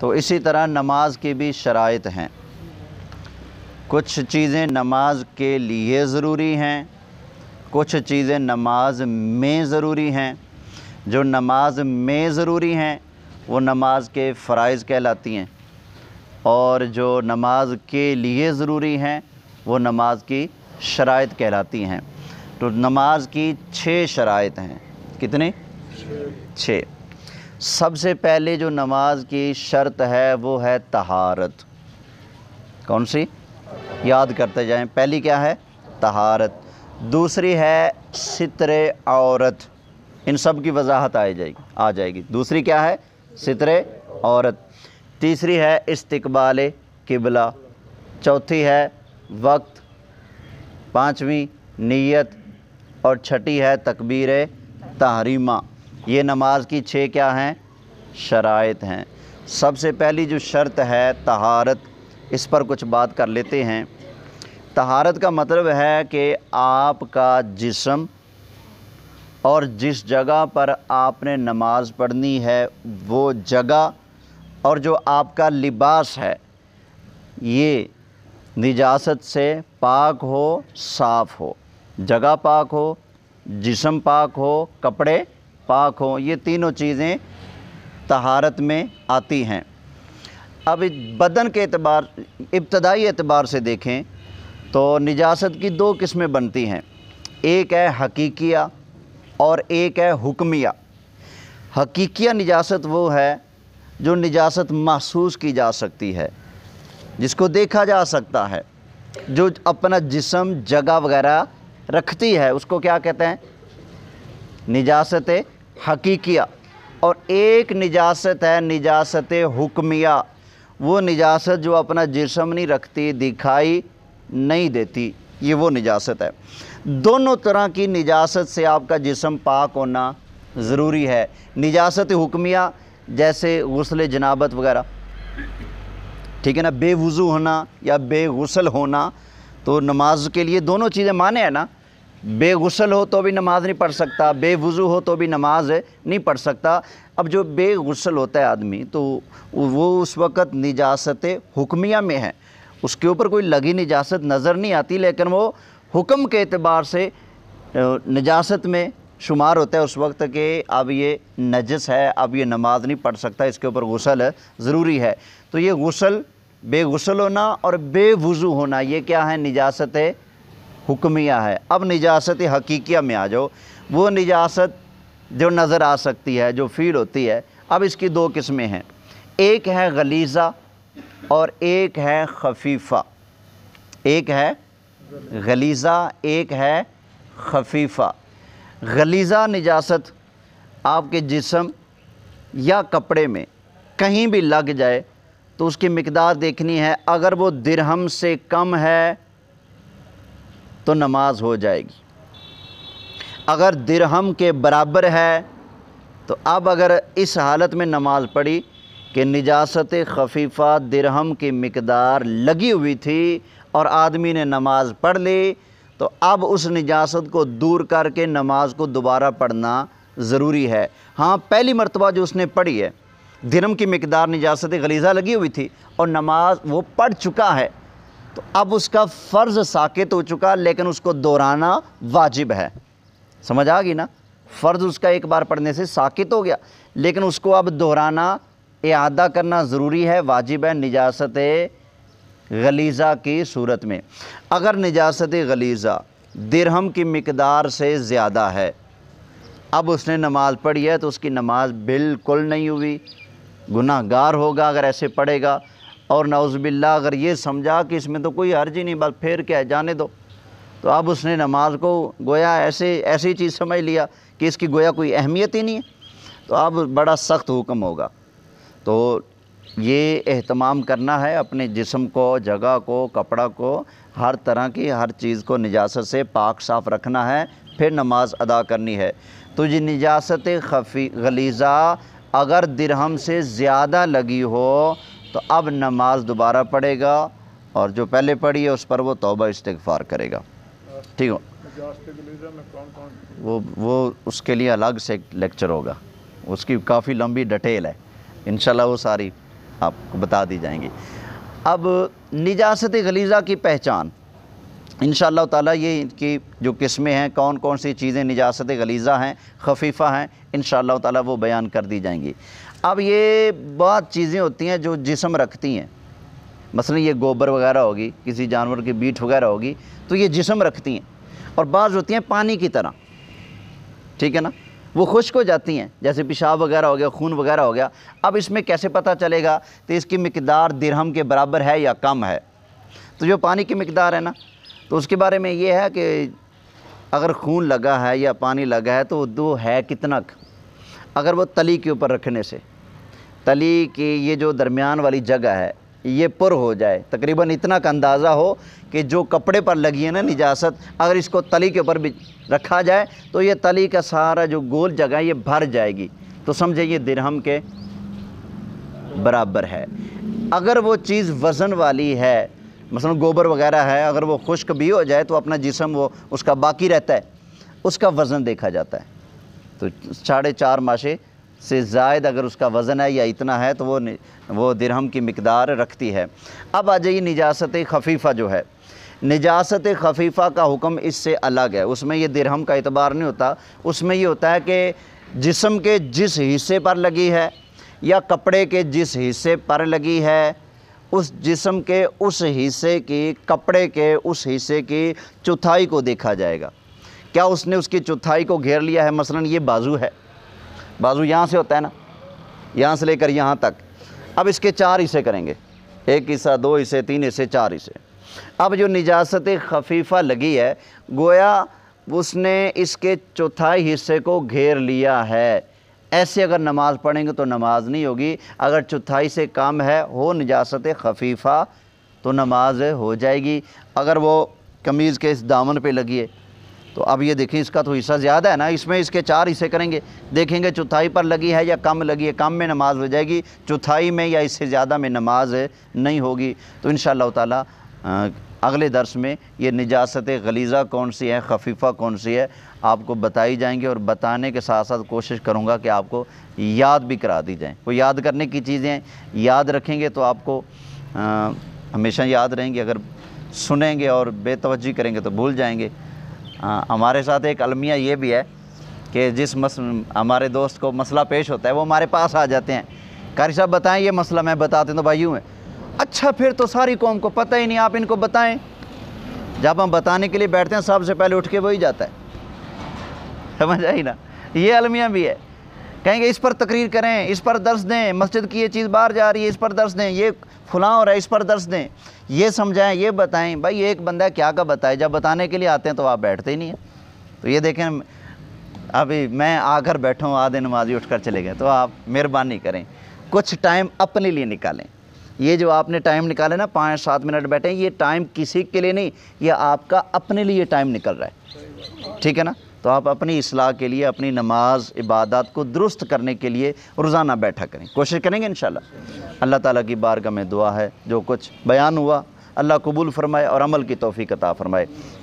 तो इसी तरह नमाज की भी शराइ हैं कुछ चीज़ें नमाज के लिए ज़रूरी हैं कुछ चीज़ें नमाज में ज़रूरी हैं जो नमाज में ज़रूरी हैं वो नमाज के फ़रज़ कहलाती हैं और जो नमाज के लिए ज़रूरी हैं वो नमाज की शराइ कहलाती हैं तो नमाज की छः शराइ हैं कितने छः सबसे पहले जो नमाज की शर्त है वो है तहारत कौन सी याद करते जाएं पहली क्या है तहारत दूसरी है सितर औरत इन सब की वजाहत आ जाएगी आ जाएगी दूसरी क्या है सितर औरत तीसरी है इस्तकबाल किबला चौथी है वक्त पाँचवीं नीयत और छठी है तकबीर तहरीमा ये नमाज की छः क्या हैं शरात हैं सबसे पहली जो शर्त है तहारत इस पर कुछ बात कर लेते हैं तहारत का मतलब है कि आपका जिसम और जिस जगह पर आपने नमाज पढ़नी है वो जगह और जो आपका लिबास है ये निजात से पाक हो साफ़ हो जगह पाक हो जिसम पाक हो कपड़े पाक हों ये तीनों चीज़ें तहारत में आती हैं अब बदन के अतबार इब्तदाई एतबार से देखें तो निजात की दो किस्में बनती हैं एक है हकीकिया और एक है हुक्मिया हकीकिया निजात वो है जो निजात महसूस की जा सकती है जिसको देखा जा सकता है जो अपना जिसम जगह वगैरह रखती है उसको क्या कहते हैं निजात हकीकिया और एक निजासत है निजासत हुक्मिया वो निजासत जो अपना जिसम नहीं रखती दिखाई नहीं देती ये वो निजासत है दोनों तरह की निजासत से आपका जिसम पाक होना ज़रूरी है निजासत हुक्मिया जैसे गसल जनाबत वगैरह ठीक है ना बेवज़ू होना या बेगसल होना तो नमाज के लिए दोनों चीज़ें माने हैं ना बेगसल हो तो भी नमाज़ नहीं पढ़ सकता बेवज़ू हो तो भी नमाज़ नहीं पढ़ सकता अब जो बेगसल होता है आदमी तो वो उस वक़्त निजात हुक्मिया में है उसके ऊपर कोई लगी निजात नज़र नहीं आती लेकिन वो हुक्म के अतबार से निजात में शुमार होता है उस वक्त कि अब ये नजस है अब ये नमाज नहीं पढ़ सकता इसके ऊपर गसल ज़रूरी है तो ये गसल बेगसल होना और बेवज़ू होना ये क्या है निजात हुक्मिया है अब निजात हकीकिया में आ जाओ वो निजात जो नज़र आ सकती है जो फील होती है अब इसकी दो किस्में हैं एक है गलीज़ा और एक है खफीफ़ा एक है गलीज़ा एक है खफीफ़ा गलीज़ा निजात आपके जिसम या कपड़े में कहीं भी लग जाए तो उसकी मकदार देखनी है अगर वो दिरहम से कम है तो नमाज हो जाएगी अगर दिरहम के बराबर है तो अब अगर इस हालत में नमाज पढ़ी कि निजात खफीफ़ा दिरहम की मकदार लगी हुई थी और आदमी ने नमाज पढ़ ली तो अब उस निजात को दूर करके नमाज को दोबारा पढ़ना ज़रूरी है हाँ पहली मरतबा जो उसने पढ़ी है दिरम की मकदार निजात गलीज़ा लगी हुई थी और नमाज वो पढ़ चुका है तो अब उसका फ़र्ज़ साकित हो चुका लेकिन उसको दोहराना वाजिब है समझ आ गई ना फ़र्ज़ उसका एक बार पढ़ने से साकित हो गया लेकिन उसको अब दोहराना अदा करना ज़रूरी है वाजिब है निजात गलीज़ा की सूरत में अगर निजात गलीज़ा दिरहम की मकदार से ज़्यादा है अब उसने नमाज़ पढ़ी है तो उसकी नमाज़ बिल्कुल नहीं हुई गुनाहगार होगा अगर ऐसे पढ़ेगा और नाउज़बिल्ला अगर ये समझा कि इसमें तो कोई हर्ज ही नहीं बस फिर क्या है जाने दो तो अब उसने नमाज को गोया ऐसे ऐसी चीज़ समझ लिया कि इसकी गोया कोई अहमियत ही नहीं है तो अब बड़ा सख्त हुक्म होगा तो ये अहतमाम करना है अपने जिसम को जगह को कपड़ा को हर तरह की हर चीज़ को निजात से पाक साफ़ रखना है फिर नमाज अदा करनी है तो ये निजात खफी गलीज़ा अगर दिरहम से ज़्यादा लगी हो तो अब नमाज दोबारा पढ़ेगा और जो पहले पढ़ी है उस पर वो तोबा इस्तगफार करेगा ठीक है वो वो उसके लिए अलग से लेक्चर होगा उसकी काफ़ी लंबी डिटेल है इनशाला वो सारी आपको बता दी जाएंगी अब निजासत गलीज़ा की पहचान इन ताला ये इनकी जो किस्में हैं कौन कौन सी चीज़ें निजासत गलीज़ा हैं खफीफ़ा हैं इन ताला वो बयान कर दी जाएंगी अब ये बहुत चीज़ें होती हैं जो जिसम रखती हैं मसलन ये गोबर वगैरह होगी किसी जानवर की बीट वगैरह होगी तो ये जिसम रखती हैं और बाज़ होती हैं पानी की तरह ठीक है ना वो खुश्क हो जाती हैं जैसे पेशाब वगैरह हो गया खून वगैरह हो गया अब इसमें कैसे पता चलेगा तो इसकी मकदार दिरहम के बराबर है या कम है तो जो पानी की मकदार है ना तो उसके बारे में ये है कि अगर खून लगा है या पानी लगा है तो दो है कितना अगर वो तली के ऊपर रखने से तली की ये जो दरमियान वाली जगह है ये पुर हो जाए तकरीबन इतना का अंदाज़ा हो कि जो कपड़े पर लगी है ना निजात अगर इसको तली के ऊपर भी रखा जाए तो ये तली का सारा जो गोल जगह है ये भर जाएगी तो समझे ये दिरहम के बराबर है अगर वो चीज़ वज़न वाली है मसलन गोबर वगैरह है अगर वो खुश्क भी हो जाए तो अपना जिसम वो उसका बाकी रहता है उसका वज़न देखा जाता है तो साढ़े चार माशे से जायद अगर उसका वज़न है या इतना है तो वो वो दिरहम की मकदार रखती है अब आ जाइए निजात खफीफ़ा जो है निजात खफीफ़ा का हुक्म इससे अलग है उसमें ये दिरहम का एतबार नहीं होता उसमें ये होता है कि जिसम के जिस हिस्से पर लगी है या कपड़े के जिस हिस्से पर लगी है उस जिसम के उस हिस्से की कपड़े के उस हिस्से की चौथाई को देखा जाएगा क्या उसने उसकी चौथाई को घेर लिया है मसलन ये बाजू है बाजू यहाँ से होता है ना यहाँ से लेकर यहाँ तक अब इसके चार हिस्से करेंगे एक हिस्सा दो हिस्से तीन हिस्से चार हिस्से अब जो निजात खफीफ़ा लगी है गोया उसने इसके चौथाई हिस्से को घेर लिया है ऐसे अगर नमाज़ पढ़ेंगे तो नमाज नहीं होगी अगर चौथाई से काम है हो निजात खफीफ़ा तो नमाज हो जाएगी अगर वो कमीज़ के इस दामन पे लगी है तो अब ये देखें इसका तो हिस्सा ज़्यादा है ना इसमें इसके चार हिस्से करेंगे देखेंगे चौथाई पर लगी है या कम लगी है कम में नमाज हो जाएगी चौथाई में या इससे ज़्यादा में नमाज नहीं होगी तो इन ताला अगले दर्स में ये निजात गलीज़ा कौन सी है खफीफ़ा कौन सी है आपको बताई जाएंगी और बताने के साथ साथ कोशिश करूँगा कि आपको याद भी करा दी जाए वो याद करने की चीज़ें याद रखेंगे तो आपको हमेशा याद रहेंगी अगर सुनेंगे और बेतवजी करेंगे तो भूल जाएंगे हाँ हमारे साथ एक अलमिया ये भी है कि जिस मस हमारे दोस्त को मसला पेश होता है वो हमारे पास आ जाते हैं कारी साहब बताएं ये मसला मैं बताते हैं तो भाई यूँ है अच्छा फिर तो सारी कौम को पता ही नहीं आप इनको बताएं जब हम बताने के लिए बैठते हैं सबसे पहले उठ के वही जाता है समझ आई ना ये अलमिया भी है कहेंगे इस पर तकरीर करें इस पर दर्श दें मस्जिद की ये चीज़ बाहर जा रही है इस पर दर्श दें ये फुला और इस पर दर्श दें ये समझाएं ये बताएं भाई एक बंदा क्या का बताए जब बताने के लिए आते हैं तो आप बैठते ही नहीं हैं तो ये देखें अभी मैं आकर बैठा हूँ आधे नमाजी उठ कर चले गए तो आप मेहरबानी करें कुछ टाइम अपने लिए निकालें ये जो आपने टाइम निकाले ना पाँच सात मिनट बैठे ये टाइम किसी के लिए नहीं ये आपका अपने लिए टाइम निकल रहा है ठीक है ना तो आप अपनी असलाह के लिए अपनी नमाज इबादत को दुरुस्त करने के लिए रोज़ाना बैठा करें कोशिश करेंगे इन अल्लाह ताला की बारगाह में दुआ है जो कुछ बयान हुआ अल्लाह कबूल फरमाए और अमल की तोफ़ी कता फ़रमाए